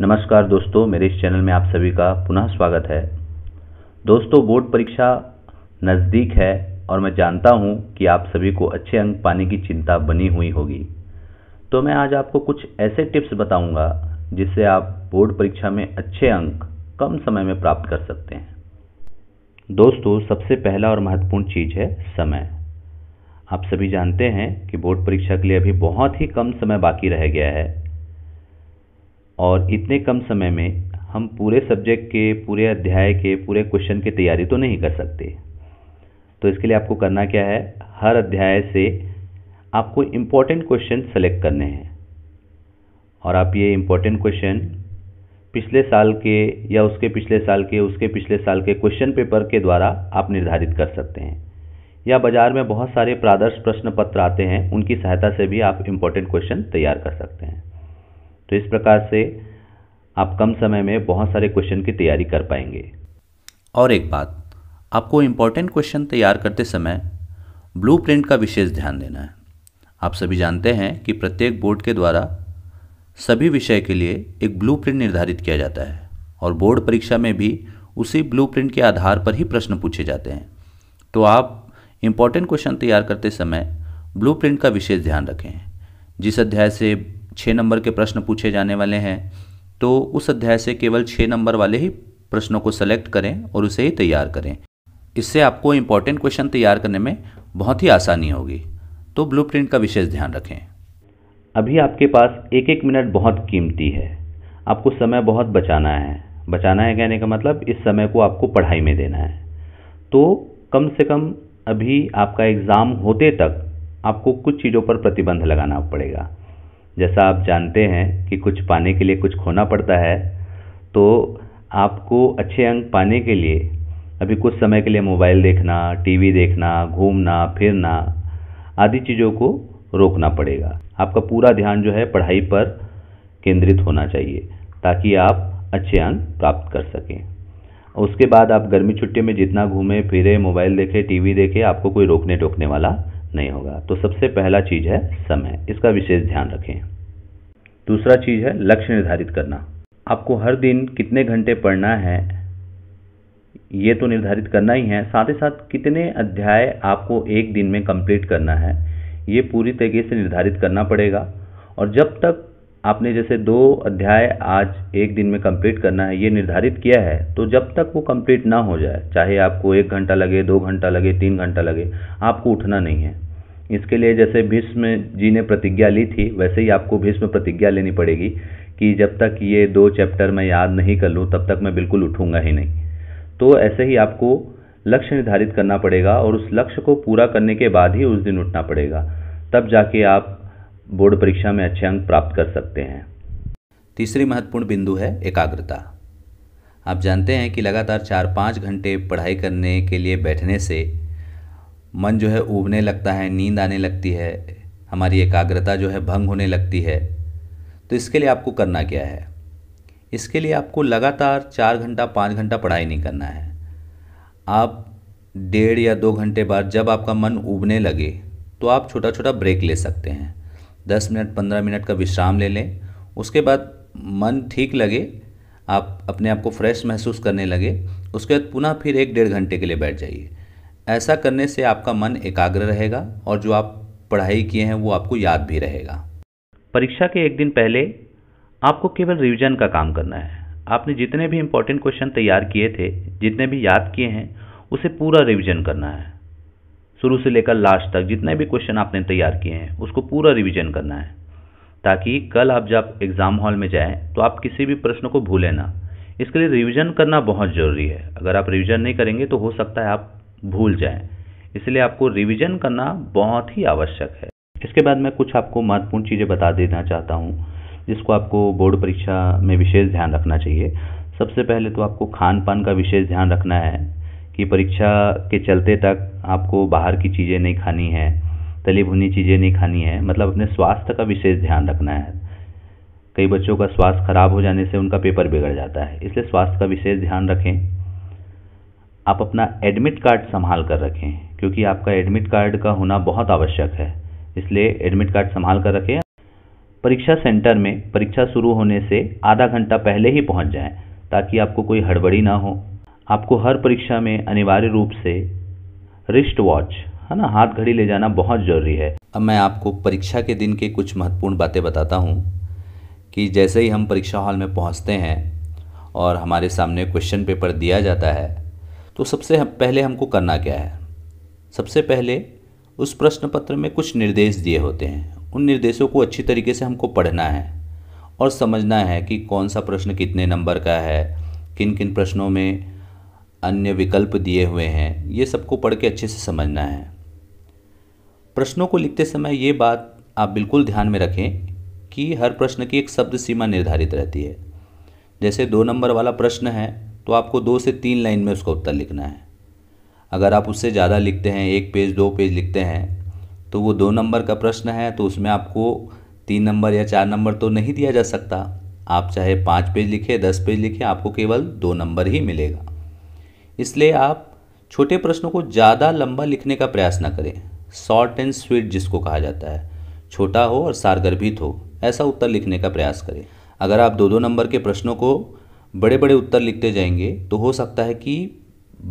नमस्कार दोस्तों मेरे इस चैनल में आप सभी का पुनः स्वागत है दोस्तों बोर्ड परीक्षा नज़दीक है और मैं जानता हूं कि आप सभी को अच्छे अंक पाने की चिंता बनी हुई होगी तो मैं आज आपको कुछ ऐसे टिप्स बताऊंगा जिससे आप बोर्ड परीक्षा में अच्छे अंक कम समय में प्राप्त कर सकते हैं दोस्तों सबसे पहला और महत्वपूर्ण चीज़ है समय आप सभी जानते हैं कि बोर्ड परीक्षा के लिए अभी बहुत ही कम समय बाकी रह गया है और इतने कम समय में हम पूरे सब्जेक्ट के पूरे अध्याय के पूरे क्वेश्चन की तैयारी तो नहीं कर सकते तो इसके लिए आपको करना क्या है हर अध्याय से आपको इम्पोर्टेंट क्वेश्चन सेलेक्ट करने हैं और आप ये इम्पोर्टेंट क्वेश्चन पिछले साल के या उसके पिछले साल के उसके पिछले साल के क्वेश्चन पेपर के द्वारा आप निर्धारित कर सकते हैं या बाजार में बहुत सारे प्रादर्श प्रश्न पत्र आते हैं उनकी सहायता से भी आप इम्पोर्टेंट क्वेश्चन तैयार कर सकते हैं तो इस प्रकार से आप कम समय में बहुत सारे क्वेश्चन की तैयारी कर पाएंगे और एक बात आपको इम्पॉर्टेंट क्वेश्चन तैयार करते समय ब्लू प्रिंट का विशेष ध्यान देना है आप सभी जानते हैं कि प्रत्येक बोर्ड के द्वारा सभी विषय के लिए एक ब्लू प्रिंट निर्धारित किया जाता है और बोर्ड परीक्षा में भी उसी ब्लू प्रिंट के आधार पर ही प्रश्न पूछे जाते हैं तो आप इम्पॉर्टेंट क्वेश्चन तैयार करते समय ब्लू प्रिंट का विशेष ध्यान रखें जिस अध्याय से छः नंबर के प्रश्न पूछे जाने वाले हैं तो उस अध्याय से केवल छः नंबर वाले ही प्रश्नों को सेलेक्ट करें और उसे ही तैयार करें इससे आपको इम्पॉर्टेंट क्वेश्चन तैयार करने में बहुत ही आसानी होगी तो ब्लू का विशेष ध्यान रखें अभी आपके पास एक एक मिनट बहुत कीमती है आपको समय बहुत बचाना है बचाना है कहने का मतलब इस समय को आपको पढ़ाई में देना है तो कम से कम अभी आपका एग्ज़ाम होते तक आपको कुछ चीज़ों पर प्रतिबंध लगाना पड़ेगा जैसा आप जानते हैं कि कुछ पाने के लिए कुछ खोना पड़ता है तो आपको अच्छे अंक पाने के लिए अभी कुछ समय के लिए मोबाइल देखना टीवी देखना घूमना फिरना आदि चीज़ों को रोकना पड़ेगा आपका पूरा ध्यान जो है पढ़ाई पर केंद्रित होना चाहिए ताकि आप अच्छे अंक प्राप्त कर सकें उसके बाद आप गर्मी छुट्टी में जितना घूमें फिरे मोबाइल देखें टीवी देखें आपको कोई रोकने टोकने वाला नहीं होगा तो सबसे पहला चीज़ है समय इसका विशेष ध्यान रखें दूसरा चीज़ है लक्ष्य निर्धारित करना आपको हर दिन कितने घंटे पढ़ना है ये तो निर्धारित करना ही है साथ ही साथ कितने अध्याय आपको एक दिन में कंप्लीट करना है ये पूरी तरीके से निर्धारित करना पड़ेगा और जब तक आपने जैसे दो अध्याय आज एक दिन में कंप्लीट करना है ये निर्धारित किया है तो जब तक वो कंप्लीट ना हो जाए चाहे आपको एक घंटा लगे दो घंटा लगे तीन घंटा लगे आपको उठना नहीं है इसके लिए जैसे भीष्म जी ने प्रतिज्ञा ली थी वैसे ही आपको भीष्म प्रतिज्ञा लेनी पड़ेगी कि जब तक ये दो चैप्टर मैं याद नहीं कर लूँ तब तक मैं बिल्कुल उठूँगा ही नहीं तो ऐसे ही आपको लक्ष्य निर्धारित करना पड़ेगा और उस लक्ष्य को पूरा करने के बाद ही उस दिन उठना पड़ेगा तब जाके आप बोर्ड परीक्षा में अच्छे अंक प्राप्त कर सकते हैं तीसरी महत्वपूर्ण बिंदु है एकाग्रता आप जानते हैं कि लगातार चार पाँच घंटे पढ़ाई करने के लिए बैठने से मन जो है उबने लगता है नींद आने लगती है हमारी एकाग्रता जो है भंग होने लगती है तो इसके लिए आपको करना क्या है इसके लिए आपको लगातार चार घंटा पाँच घंटा पढ़ाई नहीं करना है आप डेढ़ या दो घंटे बाद जब आपका मन उबने लगे तो आप छोटा छोटा ब्रेक ले सकते हैं दस मिनट पंद्रह मिनट का विश्राम ले लें उसके बाद मन ठीक लगे आप अपने आप को फ्रेश महसूस करने लगे उसके बाद पुनः फिर एक डेढ़ घंटे के लिए बैठ जाइए ऐसा करने से आपका मन एकाग्र रहेगा और जो आप पढ़ाई किए हैं वो आपको याद भी रहेगा परीक्षा के एक दिन पहले आपको केवल रिवीजन का काम करना है आपने जितने भी इम्पोर्टेंट क्वेश्चन तैयार किए थे जितने भी याद किए हैं उसे पूरा रिवीजन करना है शुरू से लेकर लास्ट तक जितने भी क्वेश्चन आपने तैयार किए हैं उसको पूरा रिविजन करना है ताकि कल आप जब एग्ज़ाम हॉल में जाएँ तो आप किसी भी प्रश्न को भूलें ना इसके लिए रिवीजन करना बहुत ज़रूरी है अगर आप रिवीजन नहीं करेंगे तो हो सकता है आप भूल जाएं इसलिए आपको रिवीजन करना बहुत ही आवश्यक है इसके बाद मैं कुछ आपको महत्वपूर्ण चीज़ें बता देना चाहता हूँ जिसको आपको बोर्ड परीक्षा में विशेष ध्यान रखना चाहिए सबसे पहले तो आपको खान पान का विशेष ध्यान रखना है कि परीक्षा के चलते तक आपको बाहर की चीज़ें नहीं खानी है तली भुनी चीज़ें नहीं खानी है मतलब अपने स्वास्थ्य का विशेष ध्यान रखना है कई बच्चों का स्वास्थ्य खराब हो जाने से उनका पेपर बिगड़ जाता है इसलिए स्वास्थ्य का विशेष ध्यान रखें आप अपना एडमिट कार्ड संभाल कर रखें क्योंकि आपका एडमिट कार्ड का होना बहुत आवश्यक है इसलिए एडमिट कार्ड संभाल कर रखें परीक्षा सेंटर में परीक्षा शुरू होने से आधा घंटा पहले ही पहुंच जाएं ताकि आपको कोई हड़बड़ी ना हो आपको हर परीक्षा में अनिवार्य रूप से रिस्ट वॉच है ना हाथ घड़ी ले जाना बहुत ज़रूरी है अब मैं आपको परीक्षा के दिन के कुछ महत्वपूर्ण बातें बताता हूँ कि जैसे ही हम परीक्षा हॉल में पहुँचते हैं और हमारे सामने क्वेश्चन पेपर दिया जाता है तो सबसे पहले हमको करना क्या है सबसे पहले उस प्रश्न पत्र में कुछ निर्देश दिए होते हैं उन निर्देशों को अच्छी तरीके से हमको पढ़ना है और समझना है कि कौन सा प्रश्न कितने नंबर का है किन किन प्रश्नों में अन्य विकल्प दिए हुए हैं ये सबको पढ़ के अच्छे से समझना है प्रश्नों को लिखते समय ये बात आप बिल्कुल ध्यान में रखें कि हर प्रश्न की एक शब्द सीमा निर्धारित रहती है जैसे दो नंबर वाला प्रश्न है तो आपको दो से तीन लाइन में उसका उत्तर लिखना है अगर आप उससे ज़्यादा लिखते हैं एक पेज दो पेज लिखते हैं तो वो दो नंबर का प्रश्न है तो उसमें आपको तीन नंबर या चार नंबर तो नहीं दिया जा सकता आप चाहे पाँच पेज लिखे दस पेज लिखे आपको केवल दो नंबर ही मिलेगा इसलिए आप छोटे प्रश्नों को ज़्यादा लंबा लिखने का प्रयास ना करें शॉर्ट एंड स्वीट जिसको कहा जाता है छोटा हो और सारगर्भित हो ऐसा उत्तर लिखने का प्रयास करें अगर आप दो दो नंबर के प्रश्नों को बड़े बड़े उत्तर लिखते जाएंगे तो हो सकता है कि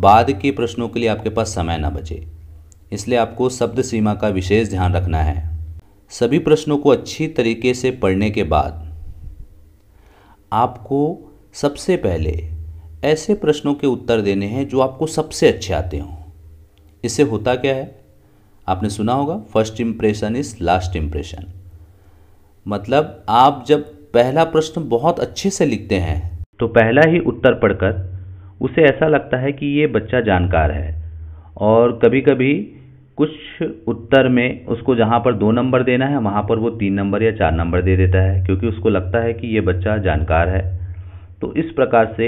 बाद के प्रश्नों के लिए आपके पास समय ना बचे इसलिए आपको शब्द सीमा का विशेष ध्यान रखना है सभी प्रश्नों को अच्छी तरीके से पढ़ने के बाद आपको सबसे पहले ऐसे प्रश्नों के उत्तर देने हैं जो आपको सबसे अच्छे आते हों इससे होता क्या है आपने सुना होगा first impression is last impression मतलब आप जब पहला प्रश्न बहुत अच्छे से लिखते हैं तो पहला ही उत्तर पढ़कर उसे ऐसा लगता है कि ये बच्चा जानकार है और कभी कभी कुछ उत्तर में उसको जहाँ पर दो नंबर देना है वहाँ पर वो तीन नंबर या चार नंबर दे देता है क्योंकि उसको लगता है कि ये बच्चा जानकार है तो इस प्रकार से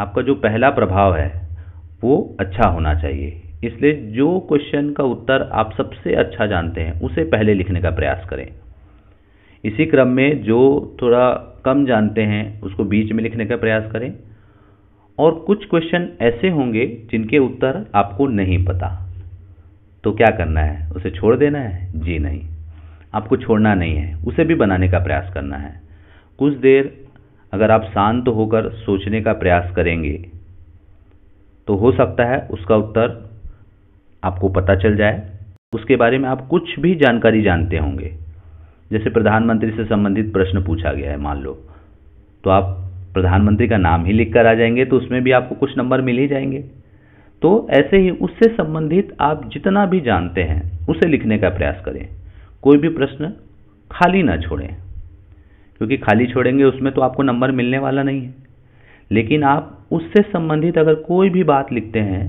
आपका जो पहला प्रभाव है वो अच्छा होना चाहिए इसलिए जो क्वेश्चन का उत्तर आप सबसे अच्छा जानते हैं उसे पहले लिखने का प्रयास करें इसी क्रम में जो थोड़ा कम जानते हैं उसको बीच में लिखने का प्रयास करें और कुछ क्वेश्चन ऐसे होंगे जिनके उत्तर आपको नहीं पता तो क्या करना है उसे छोड़ देना है जी नहीं आपको छोड़ना नहीं है उसे भी बनाने का प्रयास करना है कुछ देर अगर आप शांत होकर सोचने का प्रयास करेंगे तो हो सकता है उसका उत्तर आपको पता चल जाए उसके बारे में आप कुछ भी जानकारी जानते होंगे जैसे प्रधानमंत्री से संबंधित प्रश्न पूछा गया है मान लो तो आप प्रधानमंत्री का नाम ही लिख कर आ जाएंगे तो उसमें भी आपको कुछ नंबर मिल ही जाएंगे तो ऐसे ही उससे संबंधित आप जितना भी जानते हैं उसे लिखने का प्रयास करें कोई भी प्रश्न खाली ना छोड़ें क्योंकि खाली छोड़ेंगे उसमें तो आपको नंबर मिलने वाला नहीं है लेकिन आप उससे संबंधित अगर कोई भी बात लिखते हैं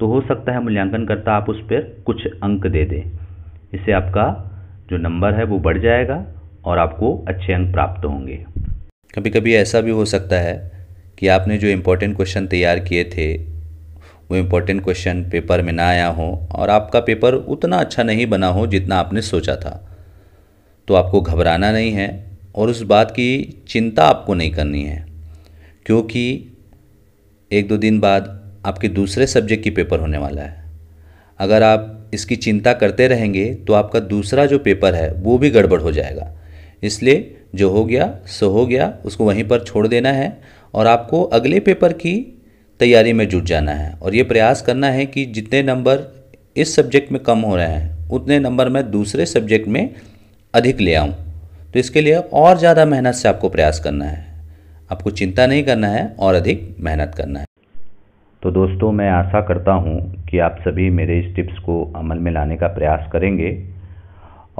तो हो सकता है मूल्यांकन करता आप उस पर कुछ अंक दे दें इससे आपका जो नंबर है वो बढ़ जाएगा और आपको अच्छे अंक प्राप्त होंगे कभी कभी ऐसा भी हो सकता है कि आपने जो इम्पोर्टेंट क्वेश्चन तैयार किए थे वो इम्पोर्टेंट क्वेश्चन पेपर में ना आया हो और आपका पेपर उतना अच्छा नहीं बना हो जितना आपने सोचा था तो आपको घबराना नहीं है और उस बात की चिंता आपको नहीं करनी है क्योंकि एक दो दिन बाद आपके दूसरे सब्जेक्ट की पेपर होने वाला है अगर आप इसकी चिंता करते रहेंगे तो आपका दूसरा जो पेपर है वो भी गड़बड़ हो जाएगा इसलिए जो हो गया सो हो गया उसको वहीं पर छोड़ देना है और आपको अगले पेपर की तैयारी में जुट जाना है और ये प्रयास करना है कि जितने नंबर इस सब्जेक्ट में कम हो रहे हैं उतने नंबर मैं दूसरे सब्जेक्ट में अधिक ले आऊँ तो इसके लिए और ज़्यादा मेहनत से आपको प्रयास करना है आपको चिंता नहीं करना है और अधिक मेहनत करना है तो दोस्तों मैं आशा करता हूँ कि आप सभी मेरे इस टिप्स को अमल में लाने का प्रयास करेंगे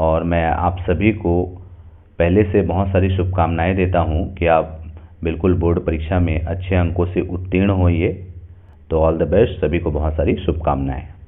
और मैं आप सभी को पहले से बहुत सारी शुभकामनाएं देता हूँ कि आप बिल्कुल बोर्ड परीक्षा में अच्छे अंकों से उत्तीर्ण होइए तो ऑल द बेस्ट सभी को बहुत सारी शुभकामनाएं